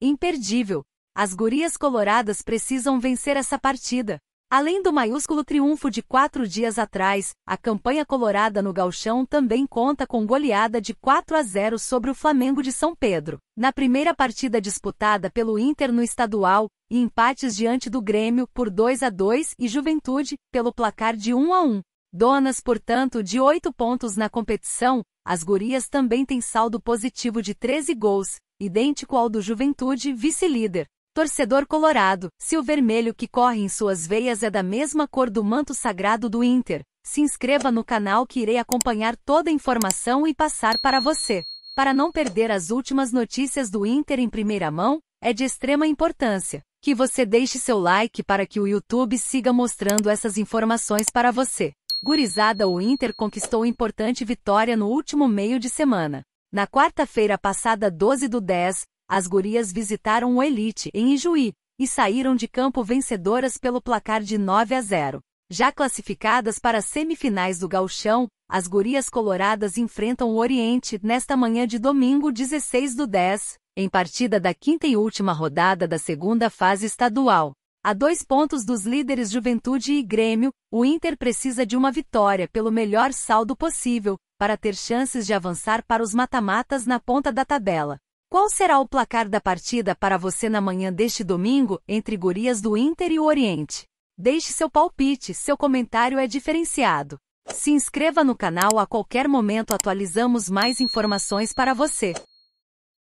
Imperdível. As gurias coloradas precisam vencer essa partida. Além do maiúsculo triunfo de quatro dias atrás, a campanha colorada no Galchão também conta com goleada de 4 a 0 sobre o Flamengo de São Pedro. Na primeira partida disputada pelo Inter no estadual, e empates diante do Grêmio por 2 a 2 e Juventude, pelo placar de 1 a 1. Donas, portanto, de oito pontos na competição, as gurias também têm saldo positivo de 13 gols, idêntico ao do Juventude vice-líder. Torcedor colorado, se o vermelho que corre em suas veias é da mesma cor do manto sagrado do Inter, se inscreva no canal que irei acompanhar toda a informação e passar para você. Para não perder as últimas notícias do Inter em primeira mão, é de extrema importância que você deixe seu like para que o YouTube siga mostrando essas informações para você. Gurizada, o Inter conquistou importante vitória no último meio de semana. Na quarta-feira passada 12 do 10, as gurias visitaram o Elite em Ijuí e saíram de campo vencedoras pelo placar de 9 a 0. Já classificadas para as semifinais do Gauchão, as gurias coloradas enfrentam o Oriente nesta manhã de domingo 16 do 10, em partida da quinta e última rodada da segunda fase estadual. A dois pontos dos líderes Juventude e Grêmio, o Inter precisa de uma vitória pelo melhor saldo possível, para ter chances de avançar para os mata-matas na ponta da tabela. Qual será o placar da partida para você na manhã deste domingo entre Gorias do Inter e o Oriente? Deixe seu palpite, seu comentário é diferenciado. Se inscreva no canal, a qualquer momento atualizamos mais informações para você.